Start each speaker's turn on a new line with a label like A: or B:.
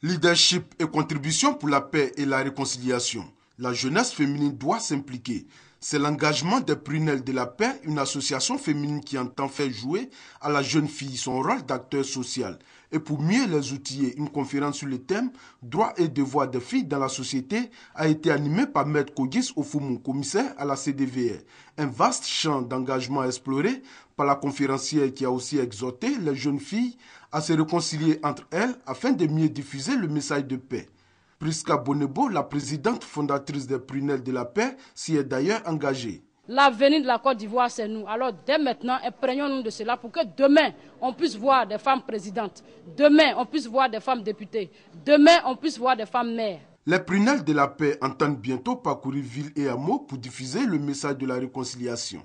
A: Leadership et contribution pour la paix et la réconciliation. La jeunesse féminine doit s'impliquer c'est l'engagement des Prunelles de la Paix, une association féminine qui entend faire jouer à la jeune fille son rôle d'acteur social. Et pour mieux les outiller, une conférence sur le thème Droits et devoirs des filles dans la société a été animée par Maître Kogis Ofumu, commissaire à la CDVR. Un vaste champ d'engagement exploré par la conférencière qui a aussi exhorté les jeunes filles à se réconcilier entre elles afin de mieux diffuser le message de paix. Priska Bonnebo, la présidente fondatrice des Prunelles de la Paix, s'y est d'ailleurs engagée.
B: L'avenir de la Côte d'Ivoire, c'est nous. Alors dès maintenant, imprégnons-nous de cela pour que demain, on puisse voir des femmes présidentes, demain, on puisse voir des femmes députées, demain, on puisse voir des femmes maires.
A: Les prunelles de la paix entendent bientôt parcourir ville et hameau pour diffuser le message de la réconciliation.